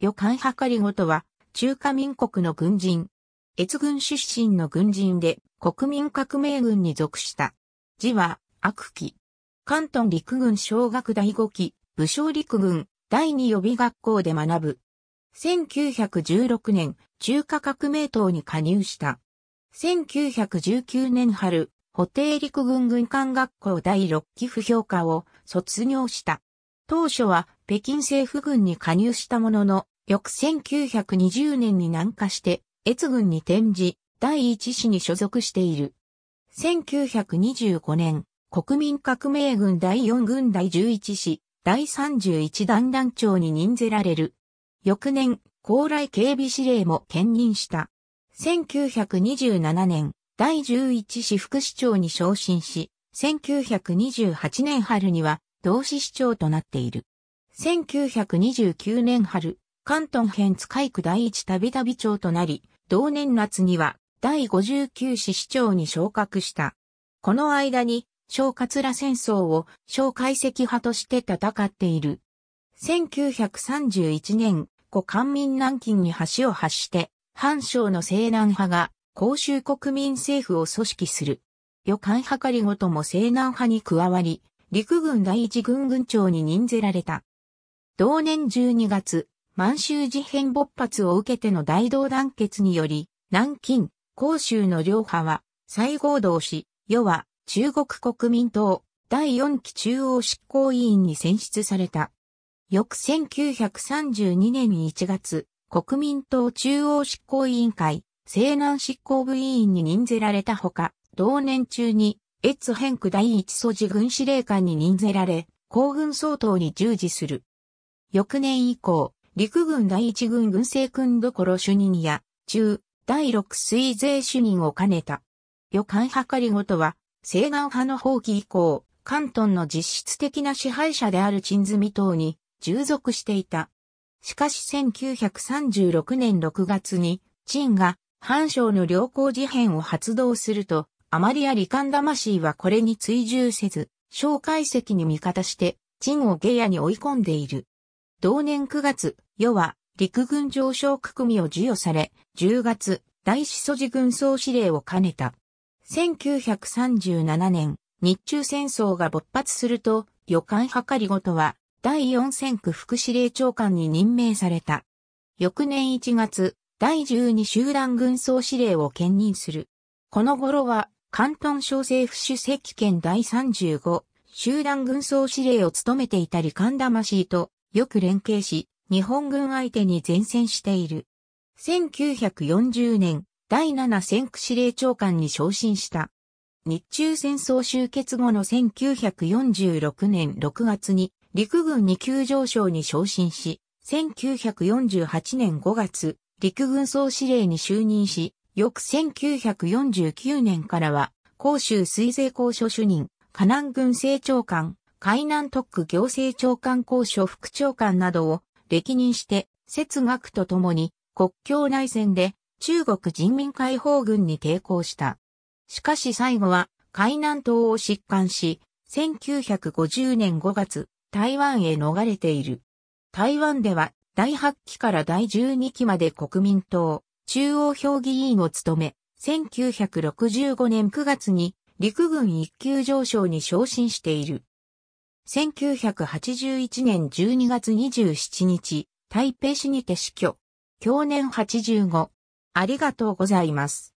予感はかりごとは、中華民国の軍人。越軍出身の軍人で、国民革命軍に属した。字は、悪期。関東陸軍小学第5期、武将陸軍、第2予備学校で学ぶ。1916年、中華革命党に加入した。1919年春、補定陸軍軍艦学校第6期不評価を卒業した。当初は北京政府軍に加入したものの、翌1920年に南下して、越軍に転じ、第一師に所属している。1925年、国民革命軍第4軍第11師、第31団団長に任ぜられる。翌年、高麗警備司令も兼任した。1927年、第11市副市長に昇進し、1928年春には同志市長となっている。1929年春、関東編津海区第一旅旅町長となり、同年夏には第59市市長に昇格した。この間に、小桂戦争を小解析派として戦っている。1931年、古官民南京に橋を発して、藩省の西南派が公衆国民政府を組織する。予感計りごとも西南派に加わり、陸軍第一軍軍長に任ぜられた。同年12月、満州事変勃発を受けての大同団結により、南京、広州の両派は、再合同し、世は、中国国民党、第四期中央執行委員に選出された。翌1932年1月、国民党中央執行委員会、西南執行部委員に任ぜられたほか、同年中に、越変区第一素地軍司令官に任ぜられ、公軍総統に従事する。翌年以降、陸軍第一軍軍政軍どころ主任や、中、第六水税主任を兼ねた。予感計りごとは、西岸派の放棄以降、関東の実質的な支配者である陳積党に従属していた。しかし1936年6月に、陳が藩省の良好事変を発動すると、あまりや罹患魂はこれに追従せず、小解析に味方して、陳を下野に追い込んでいる。同年9月、世は陸軍上昇区組を授与され、10月、大子祖寺軍総司令を兼ねた。1937年、日中戦争が勃発すると、予感計りごとは、第4戦区副司令長官に任命された。翌年1月、第12集団軍総司令を兼任する。この頃は、関東小政府主席権第35集団軍総司令を務めていたり神魂とよく連携し、日本軍相手に前線している。1940年、第7戦区司令長官に昇進した。日中戦争終結後の1946年6月に陸軍二級上昇に昇進し、1948年5月、陸軍総司令に就任し、翌1949年からは、甲州水税公所主任、河南軍政長官、海南特区行政長官公署副長官などを歴任して、節学とともに国境内戦で中国人民解放軍に抵抗した。しかし最後は海南島を疾患し、1950年5月、台湾へ逃れている。台湾では第8期から第12期まで国民党中央評議員を務め、1965年9月に陸軍一級上昇に昇進している。1981年12月27日、台北市にて死去。去年85。ありがとうございます。